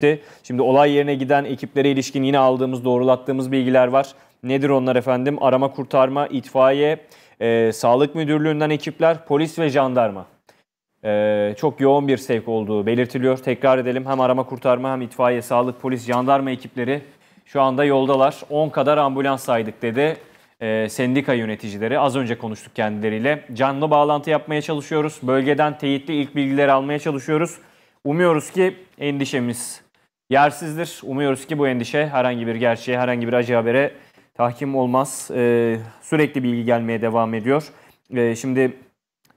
gitti. Şimdi olay yerine giden ekiplere ilişkin yine aldığımız, doğrulattığımız bilgiler var. Nedir onlar efendim? Arama kurtarma, itfaiye, e, sağlık müdürlüğünden ekipler, polis ve jandarma. E, çok yoğun bir sevk olduğu belirtiliyor. Tekrar edelim hem arama kurtarma hem itfaiye, sağlık, polis, jandarma ekipleri şu anda yoldalar. 10 kadar ambulans saydık dedi e, sendika yöneticileri. Az önce konuştuk kendileriyle. Canlı bağlantı yapmaya çalışıyoruz. Bölgeden teyitli ilk bilgileri almaya çalışıyoruz. Umuyoruz ki endişemiz yersizdir. Umuyoruz ki bu endişe herhangi bir gerçeğe, herhangi bir acı habere tahkim olmaz. Ee, sürekli bilgi gelmeye devam ediyor. Ee, şimdi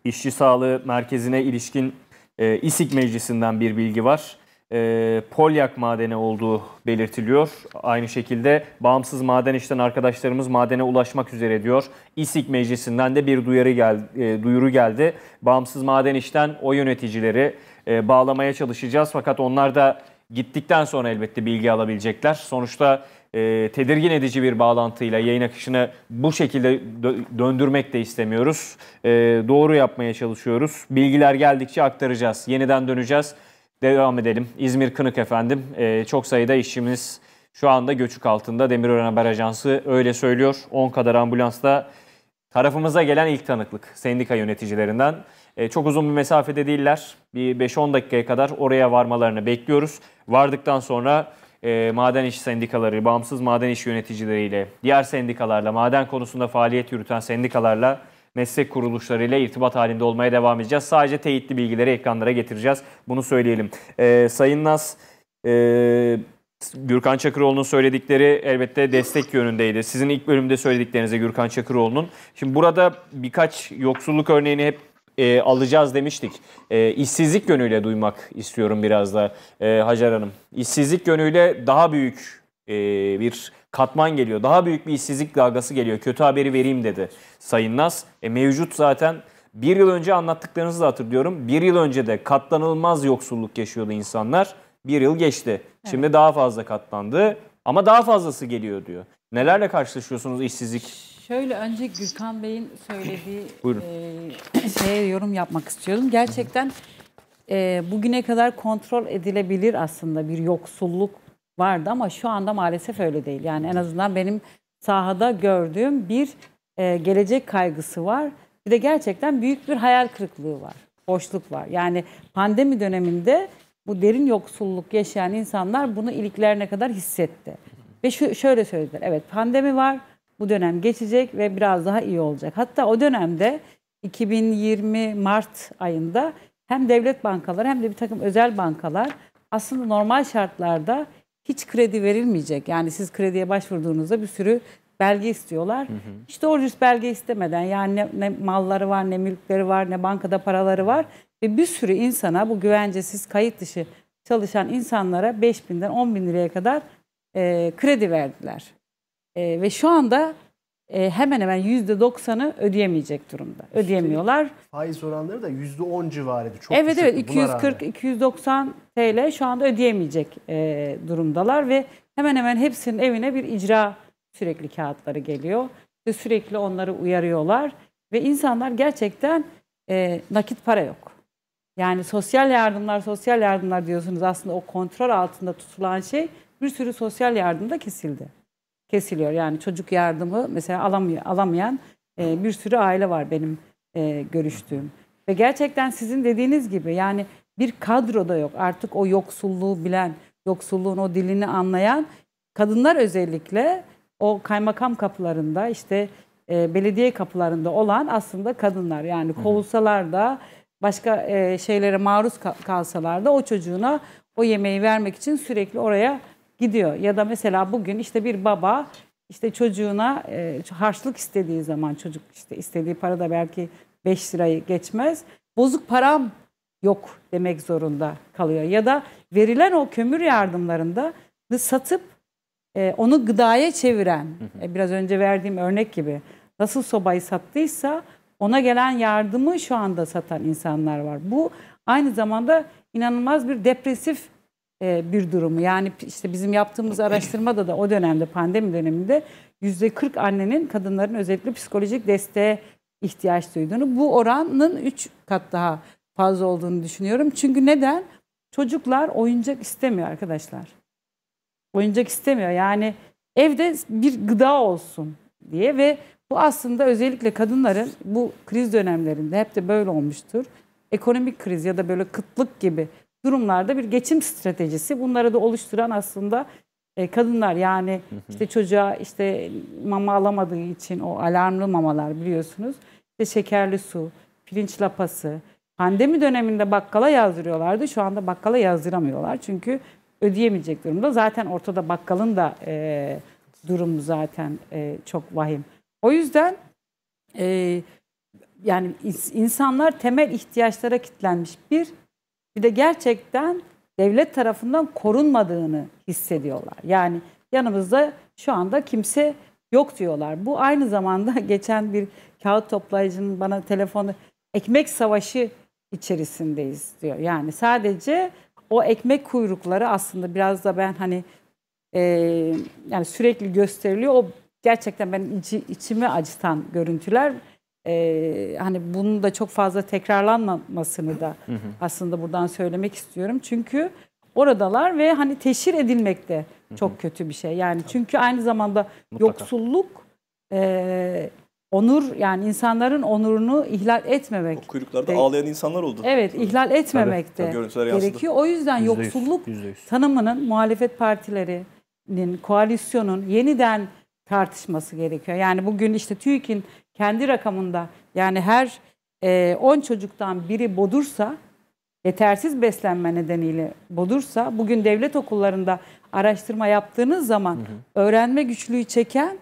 İşçi Sağlığı Merkezi'ne ilişkin e, İSİK Meclisi'nden bir bilgi var. E, polyak madeni olduğu belirtiliyor. Aynı şekilde bağımsız maden işten arkadaşlarımız madene ulaşmak üzere diyor. İSİK Meclisi'nden de bir duyarı gel, e, duyuru geldi. Bağımsız maden işten o yöneticileri e, bağlamaya çalışacağız. Fakat onlar da gittikten sonra elbette bilgi alabilecekler. Sonuçta e, tedirgin edici bir bağlantıyla yayın akışını bu şekilde dö- döndürmek de istemiyoruz. E, doğru yapmaya çalışıyoruz. Bilgiler geldikçe aktaracağız. Yeniden döneceğiz. Devam edelim. İzmir Kınık efendim. E, çok sayıda işimiz şu anda göçük altında. Demirören Haber Ajansı öyle söylüyor. 10 kadar ambulansla Tarafımıza gelen ilk tanıklık sendika yöneticilerinden. E, çok uzun bir mesafede değiller. Bir 5-10 dakikaya kadar oraya varmalarını bekliyoruz. Vardıktan sonra e, maden iş sendikaları, bağımsız maden iş yöneticileriyle, diğer sendikalarla, maden konusunda faaliyet yürüten sendikalarla, meslek kuruluşlarıyla irtibat halinde olmaya devam edeceğiz. Sadece teyitli bilgileri ekranlara getireceğiz. Bunu söyleyelim. E, Sayın Nas, e, Gürkan Çakıroğlu'nun söyledikleri elbette destek yönündeydi. Sizin ilk bölümde söylediklerinize Gürkan Çakıroğlu'nun. Şimdi burada birkaç yoksulluk örneğini hep e, alacağız demiştik. E, işsizlik yönüyle duymak istiyorum biraz da e, Hacer Hanım. İşsizlik yönüyle daha büyük e, bir katman geliyor. Daha büyük bir işsizlik dalgası geliyor. Kötü haberi vereyim dedi Sayın Nas. E, mevcut zaten bir yıl önce anlattıklarınızı da hatırlıyorum. Bir yıl önce de katlanılmaz yoksulluk yaşıyordu insanlar. Bir yıl geçti. Şimdi evet. daha fazla katlandı ama daha fazlası geliyor diyor. Nelerle karşılaşıyorsunuz işsizlik? Şöyle önce Gürkan Bey'in söylediği e, şeye yorum yapmak istiyorum. Gerçekten e, bugüne kadar kontrol edilebilir aslında bir yoksulluk vardı ama şu anda maalesef öyle değil. Yani en azından benim sahada gördüğüm bir e, gelecek kaygısı var. Bir de gerçekten büyük bir hayal kırıklığı var, boşluk var. Yani pandemi döneminde bu derin yoksulluk yaşayan insanlar bunu iliklerine kadar hissetti. Ve şu şöyle söylediler. Evet pandemi var. Bu dönem geçecek ve biraz daha iyi olacak. Hatta o dönemde 2020 Mart ayında hem devlet bankaları hem de bir takım özel bankalar aslında normal şartlarda hiç kredi verilmeyecek. Yani siz krediye başvurduğunuzda bir sürü belge istiyorlar. Hı hı. İşte Orcus belge istemeden yani ne, ne malları var ne mülkleri var ne bankada paraları var. Ve bir sürü insana bu güvencesiz kayıt dışı çalışan insanlara 5 binden 10 bin liraya kadar e, kredi verdiler. E, ve şu anda e, hemen hemen %90'ı ödeyemeyecek durumda. Ödeyemiyorlar. Faiz oranları da %10 civarıydı. Çok evet evet 240-290 TL şu anda ödeyemeyecek e, durumdalar ve hemen hemen hepsinin evine bir icra sürekli kağıtları geliyor. Ve sürekli onları uyarıyorlar ve insanlar gerçekten e, nakit para yok. Yani sosyal yardımlar, sosyal yardımlar diyorsunuz. Aslında o kontrol altında tutulan şey bir sürü sosyal yardım da kesildi. Kesiliyor yani çocuk yardımı mesela alamıyor, alamayan e, bir sürü aile var benim e, görüştüğüm. Ve gerçekten sizin dediğiniz gibi yani bir kadro da yok. Artık o yoksulluğu bilen, yoksulluğun o dilini anlayan kadınlar özellikle o kaymakam kapılarında işte e, belediye kapılarında olan aslında kadınlar. Yani kovulsalar da başka e, şeylere maruz kalsalar da o çocuğuna o yemeği vermek için sürekli oraya gidiyor. Ya da mesela bugün işte bir baba işte çocuğuna e, harçlık istediği zaman çocuk işte istediği para da belki 5 lirayı geçmez. Bozuk param yok demek zorunda kalıyor. Ya da verilen o kömür yardımlarında satıp e, onu gıdaya çeviren, e, biraz önce verdiğim örnek gibi nasıl sobayı sattıysa ona gelen yardımı şu anda satan insanlar var. Bu aynı zamanda inanılmaz bir depresif e, bir durumu. Yani işte bizim yaptığımız araştırmada da o dönemde pandemi döneminde yüzde 40 annenin kadınların özellikle psikolojik desteğe ihtiyaç duyduğunu bu oranın 3 kat daha fazla olduğunu düşünüyorum. Çünkü neden? Çocuklar oyuncak istemiyor arkadaşlar. Oyuncak istemiyor. Yani evde bir gıda olsun diye ve bu aslında özellikle kadınların bu kriz dönemlerinde hep de böyle olmuştur. Ekonomik kriz ya da böyle kıtlık gibi durumlarda bir geçim stratejisi. Bunları da oluşturan aslında e, kadınlar yani işte çocuğa işte mama alamadığı için o alarmlı mamalar biliyorsunuz. İşte şekerli su, pirinç lapası. Pandemi döneminde bakkala yazdırıyorlardı. Şu anda bakkala yazdıramıyorlar. Çünkü ödeyemeyecek durumda. Zaten ortada bakkalın da e, durumu zaten e, çok vahim. O yüzden e, yani insanlar temel ihtiyaçlara kitlenmiş bir bir de gerçekten devlet tarafından korunmadığını hissediyorlar. Yani yanımızda şu anda kimse yok diyorlar. Bu aynı zamanda geçen bir kağıt toplayıcının bana telefonu ekmek savaşı içerisindeyiz diyor. Yani sadece o ekmek kuyrukları aslında biraz da ben hani e, yani sürekli gösteriliyor. O gerçekten ben içi, içimi acıtan görüntüler. Ee, hani bunun da çok fazla tekrarlanmamasını da aslında buradan söylemek istiyorum. Çünkü oradalar ve hani teşhir edilmek de çok kötü bir şey. Yani çünkü aynı zamanda Mutlaka. yoksulluk e, onur yani insanların onurunu ihlal etmemek. O kuyruklarda de, ağlayan insanlar oldu. Evet ihlal etmemek de gerekiyor. O yüzden %100, yoksulluk %100. tanımının muhalefet partilerinin, koalisyonun yeniden tartışması gerekiyor. Yani bugün işte TÜİK'in kendi rakamında yani her 10 e, çocuktan biri bodursa yetersiz beslenme nedeniyle bodursa bugün devlet okullarında araştırma yaptığınız zaman hı hı. öğrenme güçlüğü çeken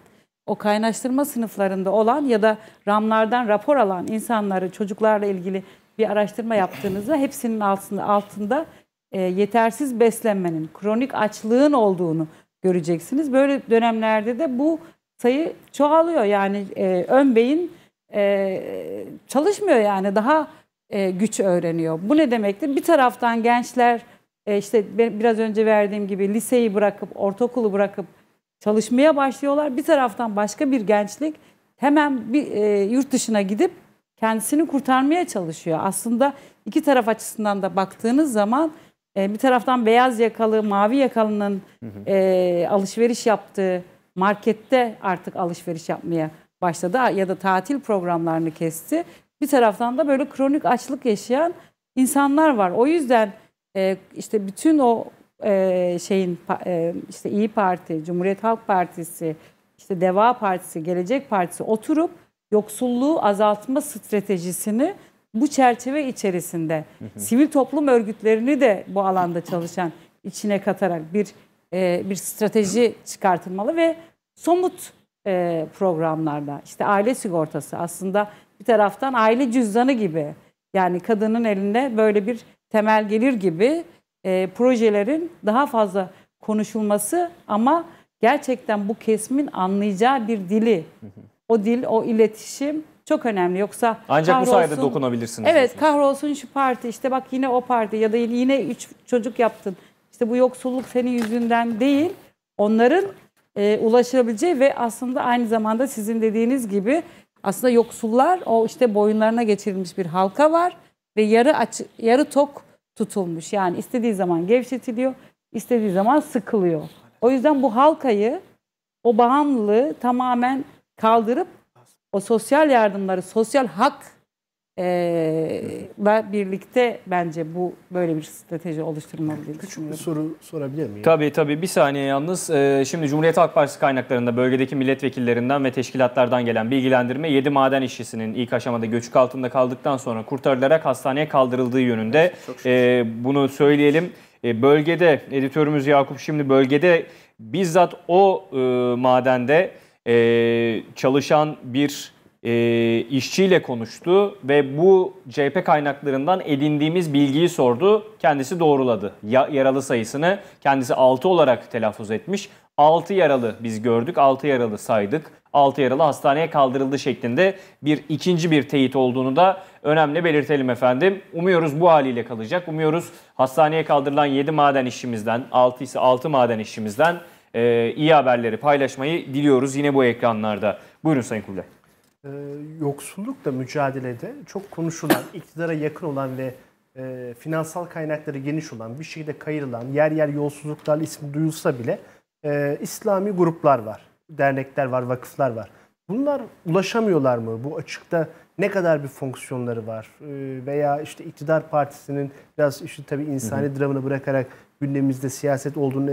o kaynaştırma sınıflarında olan ya da ramlardan rapor alan insanları çocuklarla ilgili bir araştırma yaptığınızda hepsinin altında altında e, yetersiz beslenmenin, kronik açlığın olduğunu göreceksiniz. Böyle dönemlerde de bu sayı çoğalıyor. Yani e, ön beyin e, çalışmıyor yani daha e, güç öğreniyor. Bu ne demektir? Bir taraftan gençler e, işte biraz önce verdiğim gibi liseyi bırakıp ortaokulu bırakıp çalışmaya başlıyorlar. Bir taraftan başka bir gençlik hemen bir e, yurt dışına gidip kendisini kurtarmaya çalışıyor. Aslında iki taraf açısından da baktığınız zaman e, bir taraftan beyaz yakalı, mavi yakalının E, alışveriş yaptığı markette artık alışveriş yapmaya başladı ya da tatil programlarını kesti. Bir taraftan da böyle kronik açlık yaşayan insanlar var. O yüzden e, işte bütün o e, şeyin e, işte İyi Parti, Cumhuriyet Halk Partisi, işte Deva Partisi, Gelecek Partisi oturup yoksulluğu azaltma stratejisini bu çerçeve içerisinde sivil toplum örgütlerini de bu alanda çalışan içine katarak bir e, bir strateji çıkartılmalı ve somut e, programlarda işte aile sigortası aslında bir taraftan aile cüzdanı gibi yani kadının elinde böyle bir temel gelir gibi e, projelerin daha fazla konuşulması ama gerçekten bu kesimin anlayacağı bir dili o dil o iletişim çok önemli. Yoksa ancak kahrolsun, bu sayede dokunabilirsiniz. Evet kahrolsun şu parti işte bak yine o parti ya da yine üç çocuk yaptın. İşte bu yoksulluk senin yüzünden değil. Onların e, ulaşabileceği ve aslında aynı zamanda sizin dediğiniz gibi aslında yoksullar o işte boyunlarına geçirilmiş bir halka var ve yarı aç, yarı tok tutulmuş. Yani istediği zaman gevşetiliyor, istediği zaman sıkılıyor. O yüzden bu halkayı o bağımlılığı tamamen kaldırıp o sosyal yardımları, sosyal hak ile birlikte bence bu böyle bir strateji oluşturmalı diye Küçük bir soru sorabilir miyim? Tabii tabii bir saniye yalnız. şimdi Cumhuriyet Halk Partisi kaynaklarında bölgedeki milletvekillerinden ve teşkilatlardan gelen bilgilendirme 7 maden işçisinin ilk aşamada göçük altında kaldıktan sonra kurtarılarak hastaneye kaldırıldığı yönünde. Evet, bunu söyleyelim. bölgede editörümüz Yakup şimdi bölgede bizzat o madende e, çalışan bir e, işçiyle konuştu ve bu CHP kaynaklarından edindiğimiz bilgiyi sordu. Kendisi doğruladı. Ya, yaralı sayısını kendisi 6 olarak telaffuz etmiş. 6 yaralı biz gördük, 6 yaralı saydık. 6 yaralı hastaneye kaldırıldı şeklinde bir ikinci bir teyit olduğunu da önemli belirtelim efendim. Umuyoruz bu haliyle kalacak. Umuyoruz hastaneye kaldırılan 7 maden işimizden, 6 ise 6 maden işimizden e, iyi haberleri paylaşmayı diliyoruz yine bu ekranlarda. Buyurun Sayın Kubilay. Ee, yoksullukla mücadelede çok konuşulan, iktidara yakın olan ve e, finansal kaynakları geniş olan, bir şekilde kayırılan, yer yer yolsuzluklarla ismi duyulsa bile e, İslami gruplar var. Dernekler var, vakıflar var. Bunlar ulaşamıyorlar mı? Bu açıkta ne kadar bir fonksiyonları var? E, veya işte iktidar partisinin biraz işte tabii insani hı hı. dramını bırakarak gündemimizde siyaset olduğunu